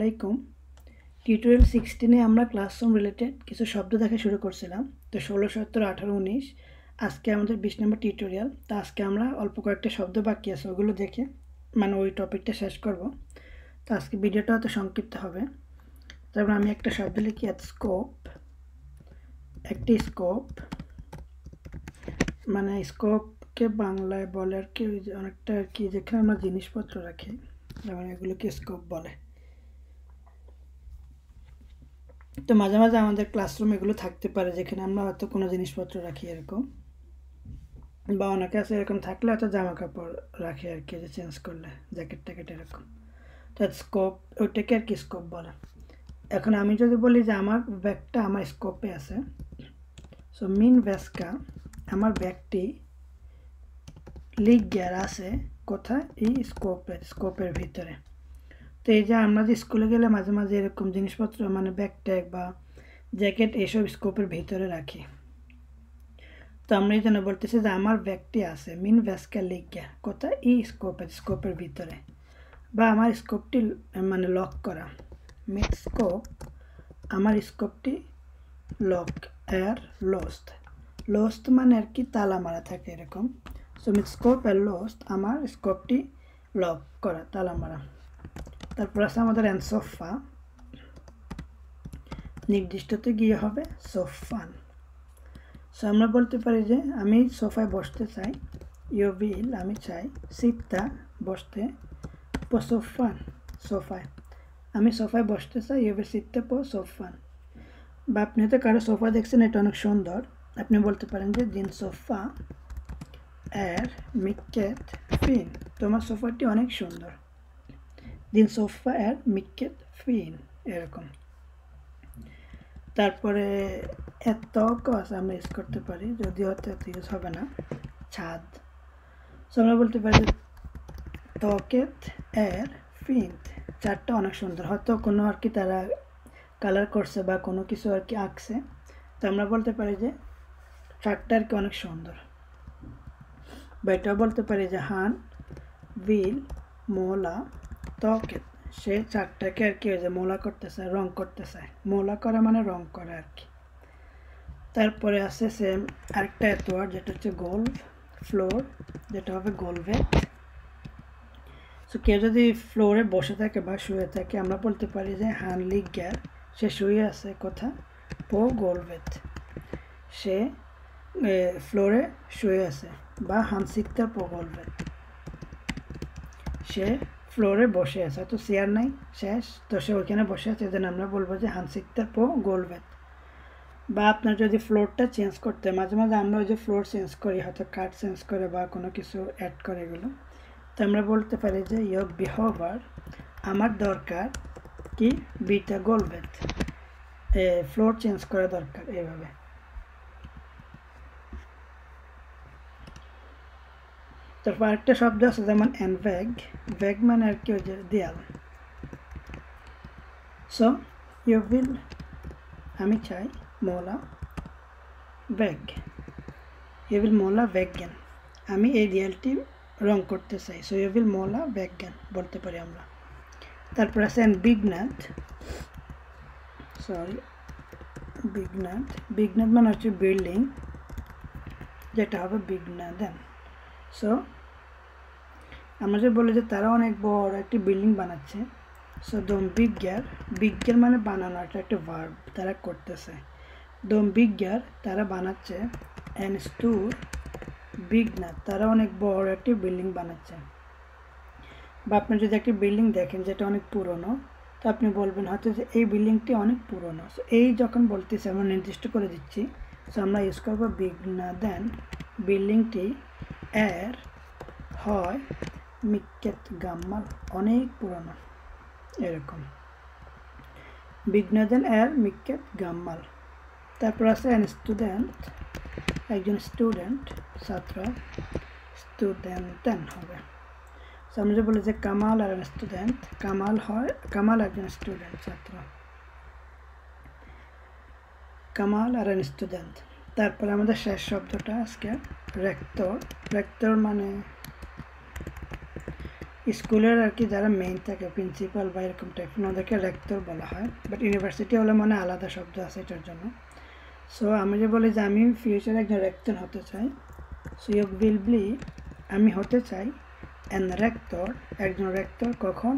আলাইকুম টিউটোরিয়াল সিক্সটিনে আমরা classroom related কিছু শব্দ দেখা শুরু করছিলাম তো ষোলো সতেরো আঠারো উনিশ আজকে আমাদের বিশ নম্বর টিউটোরিয়াল তা আজকে আমরা অল্প কয়েকটা শব্দ বাকি আছে ওগুলো দেখে মানে ওই টপিকটা শেষ করব তো আজকে ভিডিওটা হয়তো সংক্ষিপ্ত হবে তারপর আমি একটা শব্দ লিখি এক স্কোপ একটি স্কোপ মানে স্কোপকে বাংলায় বলে আর কি অনেকটা আর কি যেখানে আমরা জিনিসপত্র রাখি যেমন এগুলোকে স্কোপ বলে তো মাঝে মাঝে আমাদের ক্লাসরুম এগুলো থাকতে পারে যেখানে আমরা হয়তো কোনো জিনিসপত্র রাখি এরকম বা অনেকে আছে এরকম থাকলে হয়তো জামা কাপড় রাখে আর কি যে চেঞ্জ করলে জ্যাকেট ট্যাকেট এরকম তো স্কোপ ওইটাকে আর কি স্কোপ বলে এখন আমি যদি বলি যে আমার ব্যাগটা আমার স্কোপে আছে সো মিন ভ্যাসকা আমার ব্যাগটি লিক গিয়ার আছে কোথায় এই স্কোপের স্কোপের ভিতরে তো এই যে আমরা যে স্কুলে গেলে মাঝে মাঝে এরকম জিনিসপত্র মানে ব্যাগ ট্যাগ বা জ্যাকেট এইসব স্কোপের ভিতরে রাখি তো আমরা এই জন্য বলতেছি যে আমার ব্যাগটি আছে মিন ভ্যাসকা লিগা কোথায় ই স্কোপের স্কোপের ভিতরে বা আমার স্কোপটি মানে লক করা মিক্স স্কোপ আমার স্কোপটি লক এর লস্ট লস্ট মানে আর কি তালা মারা থাকে এরকম সো মিক্স স্কোপ এর লস্ট আমার স্কোপটি লক করা তালা মারা তারপর আছে আমাদের সোফা নির্দিষ্টতে গিয়ে হবে সোফান সো আমরা বলতে পারি যে আমি সোফায় বসতে চাই ইউ বিল আমি চাই সিটটা বসতে সোফান সোফায় আমি সোফায় বসতে চাই ইউ বি সিটটা পো সোফান বা আপনি হয়তো কারো সোফা দেখছেন এটা অনেক সুন্দর আপনি বলতে পারেন যে দিন সোফা এর মিকেট ফিন তোমার সোফাটি অনেক সুন্দর দিন সোফা আর মিকেট ফিন এরকম তারপরে এত আছে আমরা ইউজ করতে পারি যদিও এত ইউজ হবে না ছাদ আমরা বলতে পারি যে তকেত এর ফিন্ট চারটা অনেক সুন্দর হয়তো কোনো আর কি তারা কালার করছে বা কোনো কিছু আর কি আঁকছে তো আমরা বলতে পারি যে চারটা আর কি অনেক সুন্দর বা বলতে পারি যে হান উইল মোলা তো সে চারটাকে আর কি ওই যে মোলা করতেছে রং করতেছে মোলা করা মানে রং করা আর কি তারপরে আছে সেম আরেকটা এতোয়ার যেটা হচ্ছে গোল্ভ ফ্লোর যেটা হবে গোলভে সো কেউ যদি ফ্লোরে বসে থাকে বা শুয়ে থাকে আমরা বলতে পারি যে হানলি গ্যার সে শুয়ে আছে কোথা পো গোলভেত সে ফ্লোরে শুয়ে আছে বা হানসিকতার পো গোলভেত সে ফ্লোরে বসে আছে হয়তো চেয়ার নাই শেষ তো সে ওইখানে বসে আছে এজন্য আমরা বলবো যে হানসিকতার পো গোলবেত বা আপনার যদি ফ্লোরটা চেঞ্জ করতে মাঝে মাঝে আমরা ওই যে ফ্লোর চেঞ্জ করি হয়তো কাঠ চেঞ্জ করে বা কোনো কিছু অ্যাড করে এগুলো তো আমরা বলতে পারি যে ইয় বিহবার আমার দরকার কি বিটা এ ফ্লোর চেঞ্জ করা দরকার এইভাবে তারপর আরেকটা শব্দ আছে যেমন অ্যান্ড ভ্যাগ ভ্যাগ মানে আর কি ওই যে দেয়াল সো ইউ উইল আমি চাই মৌলা ব্যাগ ইউ উইল মোলা ব্যাগজ্ঞান আমি এই দেয়ালটি রং করতে চাই সো ইউ উইল মোলা ব্যাগজ্ঞান বলতে পারি আমরা তারপর আছে অ্যান্ড বিগনাথ সরি বিগনাথ বিগনাথ মানে হচ্ছে বিল্ডিং যেটা হবে বিগনাথ দেন সো আমরা যে বলি যে তারা অনেক বড় একটি বিল্ডিং বানাচ্ছে সো দম বিজ্ঞার বিজ্ঞার মানে বানানো এটা একটা ভার্ব তারা করতেছে দম বিজ্ঞার তারা বানাচ্ছে অ্যান্ড স্টুর বিঘ্না তারা অনেক বড় একটি বিল্ডিং বানাচ্ছে বা আপনি যদি একটি বিল্ডিং দেখেন যেটা অনেক পুরনো তো আপনি বলবেন হয়তো যে এই বিল্ডিংটি অনেক পুরনো সো এই যখন বলতেছে আমরা নির্দিষ্ট করে দিচ্ছি Så hamnar jag ska vara byggnaden, বিল্ডিংটি এর হয় মিকেত গাম্মাল অনেক পুরনো এরকম বিঘ্নদেন এর মিকেত গাম্মাল তারপর আছে এন স্টুডেন্ট একজন স্টুডেন্ট ছাত্র স্টুডেন্টেন হবে আমরা বলি যে কামাল আর স্টুডেন্ট কামাল হয় কামাল একজন স্টুডেন্ট ছাত্র কামাল আর স্টুডেন্ট তারপরে আমাদের শেষ শব্দটা আজকে রেক্টর রেক্টর মানে স্কুলের আর কি যারা মেইন থাকে প্রিন্সিপাল বা এরকম টাইপ ওদেরকে রেক্টর বলা হয় বাট ইউনিভার্সিটি হলে মানে আলাদা শব্দ আছে এটার জন্য সো আমি যে বলি যে আমি ফিউচারে একজন রেক্টর হতে চাই সো ইউ উইল বি আমি হতে চাই অ্যান রেক্টর একজন রেক্টর কখন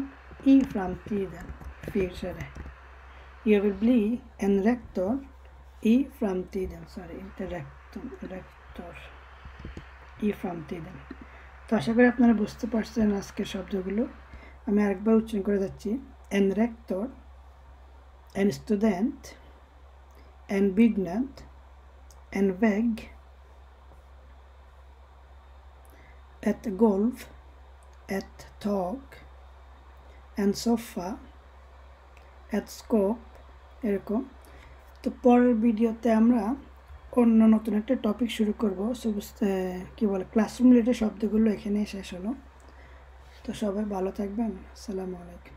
ই ফ্রাম দেন ফিউচারে ইউ উইল বি অ্যান রেক্টর i framtiden. Så är det inte rektorn, rektor. I framtiden. তো আশা করি আপনারা বুঝতে পারছেন আজকের শব্দগুলো আমি আরেকবার উচ্চারণ করে যাচ্ছি এন রেক্টর এন স্টুডেন্ট এন বিগনাথ এন ব্যাগ এট গল্ফ এট থক এন সোফা এট স্কোপ এরকম তো পরের ভিডিওতে আমরা অন্য নতুন একটা টপিক শুরু করব সো বুঝতে কী বলে ক্লাসরুম রিলেটেড শব্দগুলো এখানেই শেষ হলো তো সবাই ভালো থাকবেন আসসালামু আলাইকুম